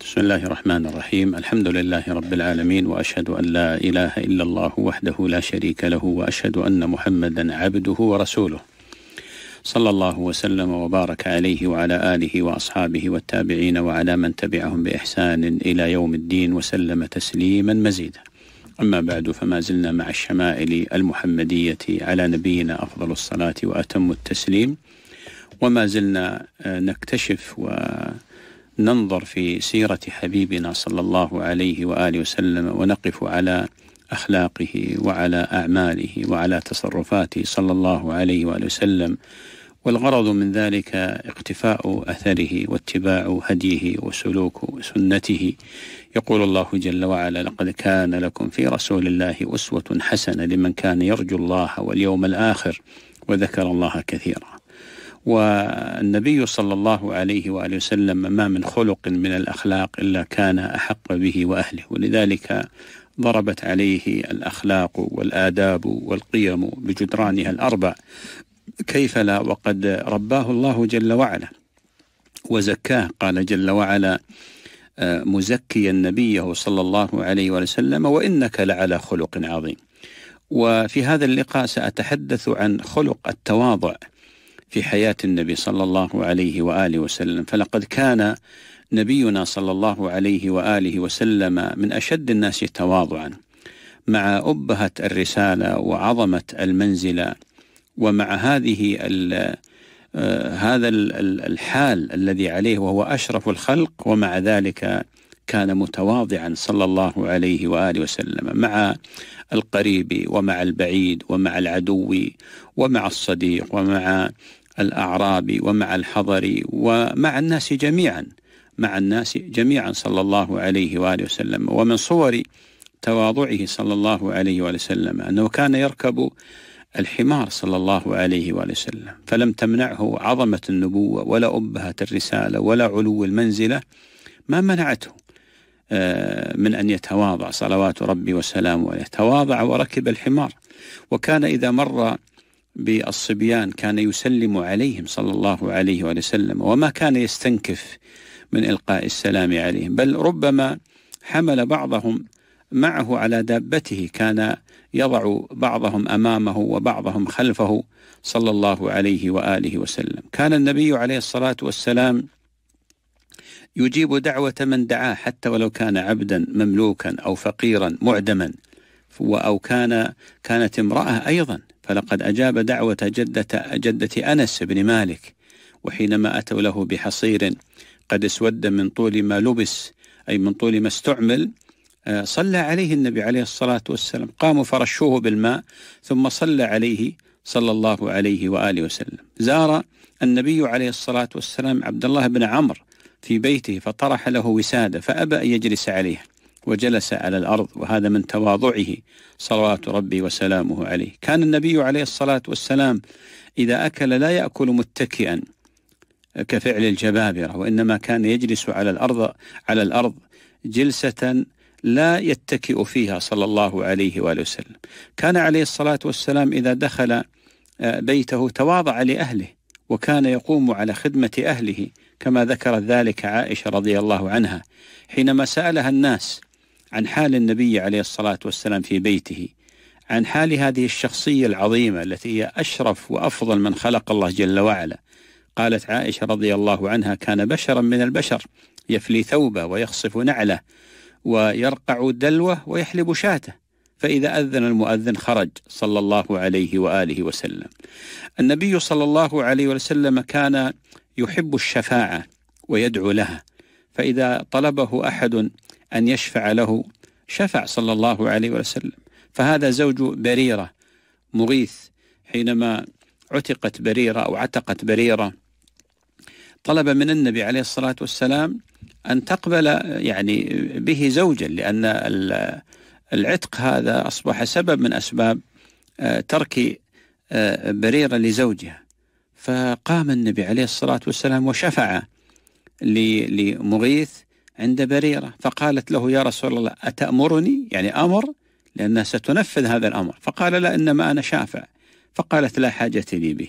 بسم الله الرحمن الرحيم الحمد لله رب العالمين واشهد ان لا اله الا الله وحده لا شريك له واشهد ان محمدا عبده ورسوله صلى الله وسلم وبارك عليه وعلى اله واصحابه والتابعين وعلى من تبعهم باحسان الى يوم الدين وسلم تسليما مزيدا اما بعد فما زلنا مع الشمائل المحمديه على نبينا افضل الصلاه واتم التسليم وما زلنا آه، نكتشف و ننظر في سيرة حبيبنا صلى الله عليه وآله وسلم ونقف على أخلاقه وعلى أعماله وعلى تصرفاته صلى الله عليه وآله وسلم والغرض من ذلك اقتفاء أثره واتباع هديه وسلوك سنته يقول الله جل وعلا لقد كان لكم في رسول الله أسوة حسنة لمن كان يرجو الله واليوم الآخر وذكر الله كثيرا والنبي صلى الله عليه وآله وسلم ما من خلق من الأخلاق إلا كان أحق به وأهله ولذلك ضربت عليه الأخلاق والآداب والقيم بجدرانها الأربع كيف لا وقد رباه الله جل وعلا وزكاه قال جل وعلا آه، مزكيا نبيه صلى الله عليه وسلم وإنك لعلى خلق عظيم وفي هذا اللقاء سأتحدث عن خلق التواضع في حياة النبي صلى الله عليه وآله وسلم فلقد كان نبينا صلى الله عليه وآله وسلم من أشد الناس تواضعا مع أبهة الرسالة وعظمة المنزلة ومع هذه آه، هذا الحال الذي عليه وهو أشرف الخلق ومع ذلك كان متواضعا صلى الله عليه واله وسلم مع القريب ومع البعيد ومع العدو ومع الصديق ومع الأعرابي ومع الحضري ومع الناس جميعا مع الناس جميعا صلى الله عليه وآله وسلم ومن صور تواضعه صلى الله عليه وآله وسلم أنه كان يركب الحمار صلى الله عليه وآله وسلم فلم تمنعه عظمة النبوة ولا أبهة الرسالة ولا علو المنزلة ما منعته آه، من أن يتواضع صلوات ربي وسلامه عليه تواضع وركب الحمار وكان إذا مر بالصبيان كان يسلم عليهم صلى الله عليه وسلم وما كان يستنكف من إلقاء السلام عليهم بل ربما حمل بعضهم معه على دابته كان يضع بعضهم امامه وبعضهم خلفه صلى الله عليه واله وسلم. كان النبي عليه الصلاه والسلام يجيب دعوه من دعاه حتى ولو كان عبدا مملوكا او فقيرا معدما او كان كانت امراه ايضا فلقد أجاب دعوة جدة, جدة أنس بن مالك وحينما أتوا له بحصير قد اسود من طول ما لبس أي من طول ما استعمل آه، صلى عليه النبي عليه الصلاة والسلام قاموا فرشوه بالماء ثم صلى عليه صلى الله عليه وآله وسلم زار النبي عليه الصلاة والسلام عبد الله بن عمرو في بيته فطرح له وسادة فأبى أن يجلس عليها وجلس على الأرض وهذا من تواضعه صلوات ربي وسلامه عليه كان النبي عليه الصلاة والسلام إذا أكل لا يأكل متكئا كفعل الجبابرة وإنما كان يجلس على الأرض على الأرض جلسة لا يتكئ فيها صلى الله عليه وآله وسلم كان عليه الصلاة والسلام إذا دخل آه، بيته تواضع لأهله وكان يقوم على خدمة أهله كما ذكرت ذلك عائشة رضي الله عنها حينما سألها الناس عن حال النبي عليه الصلاة والسلام في بيته عن حال هذه الشخصية العظيمة التي هي أشرف وأفضل من خلق الله جل وعلا قالت عائشة رضي الله عنها كان بشرا من البشر يفلي ثوبه ويخصف نعله ويرقع دلوه ويحلب شاته فإذا أذن المؤذن خرج صلى الله عليه وآله وسلم النبي صلى الله عليه وسلم كان يحب الشفاعة ويدعو لها فإذا طلبه أحد أن يشفع له شفع صلى الله عليه وسلم فهذا زوج بريرة مغيث حينما عتقت بريرة أو عتقت بريرة طلب من النبي عليه الصلاة والسلام أن تقبل يعني به زوجا لأن العتق هذا أصبح سبب من أسباب آه، ترك آه، بريرة لزوجها فقام النبي عليه الصلاة والسلام وشفع لمغيث عند بريرة فقالت له يا رسول الله أتأمرني يعني أمر لأنها ستنفذ هذا الأمر فقال لا إنما أنا شافع فقالت لا حاجة لي به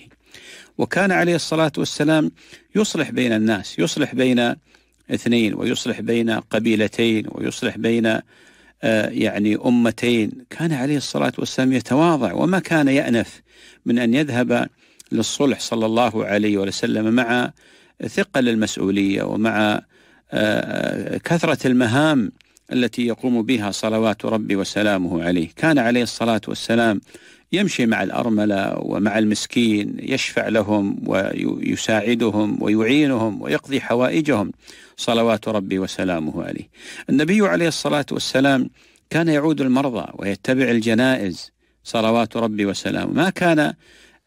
وكان عليه الصلاة والسلام يصلح بين الناس يصلح بين اثنين ويصلح بين قبيلتين ويصلح بين آه, يعني أمتين كان عليه الصلاة والسلام يتواضع وما كان يأنف من أن يذهب للصلح صلى الله عليه وسلم مع ثقل المسؤولية ومع كثرة المهام التي يقوم بها صلوات ربي وسلامه عليه كان عليه الصلاة والسلام يمشي مع الأرملة ومع المسكين يشفع لهم ويساعدهم ويعينهم ويقضي حوائجهم صلوات ربي وسلامه عليه النبي عليه الصلاة والسلام كان يعود المرضى ويتبع الجنائز صلوات ربي وسلامه ما كان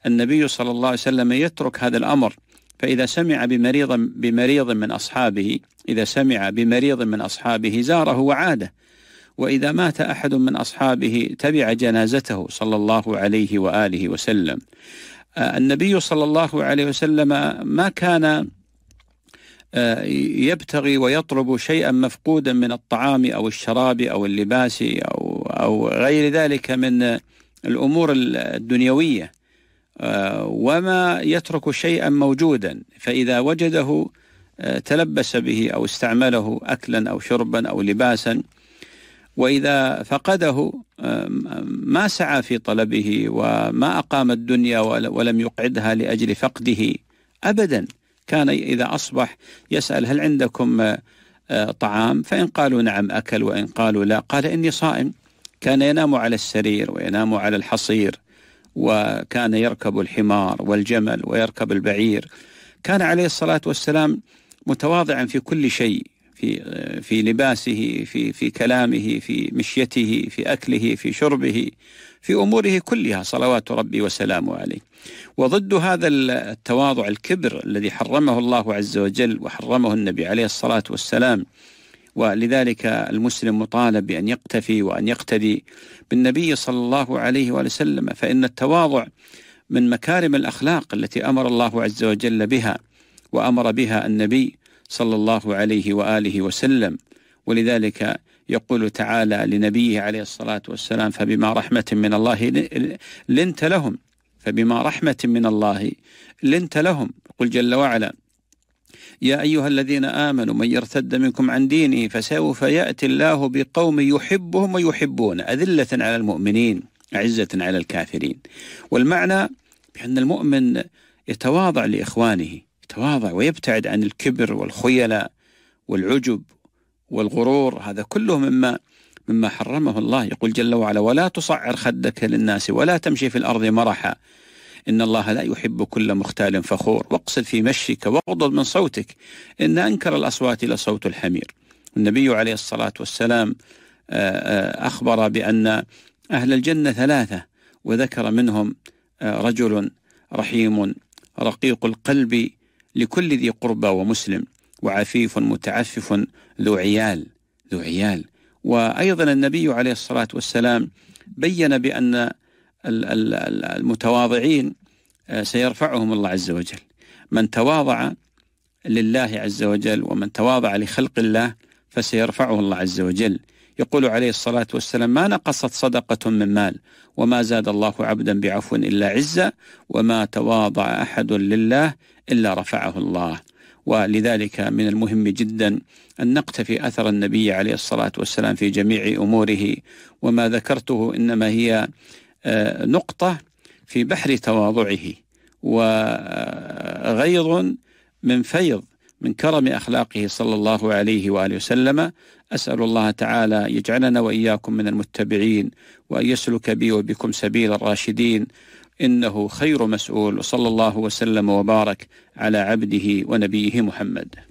النبي صلى الله عليه وسلم يترك هذا الأمر فإذا سمع بمريض بمريض من أصحابه إذا سمع بمريض من أصحابه زاره وعاده وإذا مات أحد من أصحابه تبع جنازته صلى الله عليه وآله وسلم آه، النبي صلى الله عليه وسلم ما كان آه، يبتغي ويطلب شيئا مفقودا من الطعام أو الشراب أو اللباس أو, أو غير ذلك من الأمور الدنيوية آه، وما يترك شيئا موجودا فإذا وجده آه، تلبس به أو استعمله أكلا أو شربا أو لباسا وإذا فقده آه، ما سعى في طلبه وما أقام الدنيا ولم يقعدها لأجل فقده أبدا كان إذا أصبح يسأل هل عندكم طعام فإن قالوا نعم أكل وإن قالوا لا قال إني صائم كان ينام على السرير وينام على الحصير وكان يركب الحمار والجمل ويركب البعير كان عليه الصلاة والسلام متواضعا في كل شيء في في لباسه في في كلامه في مشيته في اكله في شربه في اموره كلها صلوات ربي وسلامه عليه. وضد هذا التواضع الكبر الذي حرمه الله عز وجل وحرمه النبي عليه الصلاه والسلام ولذلك المسلم مطالب بأن يقتفي وأن يقتدي بالنبي صلى الله عليه وآله وسلم فإن التواضع من مكارم الأخلاق التي أمر الله عز وجل بها وأمر بها النبي صلى الله عليه وآله وسلم ولذلك يقول تعالى لنبيه عليه الصلاة والسلام فبما رحمة من الله لنت لهم فبما رحمة من الله لنت لهم قل جل وعلا يا أيها الذين آمنوا من يرتد منكم عن دينه فسوف يأتي الله بقوم يحبهم ويحبون أذلة على المؤمنين أعزة على الكافرين والمعنى بأن المؤمن يتواضع لإخوانه يتواضع ويبتعد عن الكبر والخيلاء والعجب والغرور هذا كله مما مما حرمه الله يقول جل وعلا ولا تصعر خدك للناس ولا تمشي في الأرض مرحا إن الله لا يحب كل مختال فخور واقصد في مشيك واغضض من صوتك إن أنكر الأصوات لصوت الحمير النبي عليه الصلاة والسلام آه، آه، أخبر بأن أهل الجنة ثلاثة وذكر منهم آه، رجل رحيم رقيق القلب لكل ذي قربى ومسلم وعفيف متعفف ذو عيال ذو عيال وأيضا النبي عليه الصلاة والسلام بين بأن المتواضعين آه، سيرفعهم الله عز وجل من تواضع لله عز وجل ومن تواضع لخلق الله فسيرفعه الله عز وجل يقول عليه الصلاة والسلام ما نقصت صدقة من مال وما زاد الله عبدا بعفو إلا عزة وما تواضع أحد لله إلا رفعه الله ولذلك من المهم جدا أن نقتفي أثر النبي عليه الصلاة والسلام في جميع أموره وما ذكرته إنما هي نقطة في بحر تواضعه وغيظ من فيض من كرم أخلاقه صلى الله عليه وآله وسلم أسأل الله تعالى يجعلنا وإياكم من المتبعين وأن يسلك بي وبكم سبيل الراشدين إنه خير مسؤول وصلى الله وسلم وبارك على عبده ونبيه محمد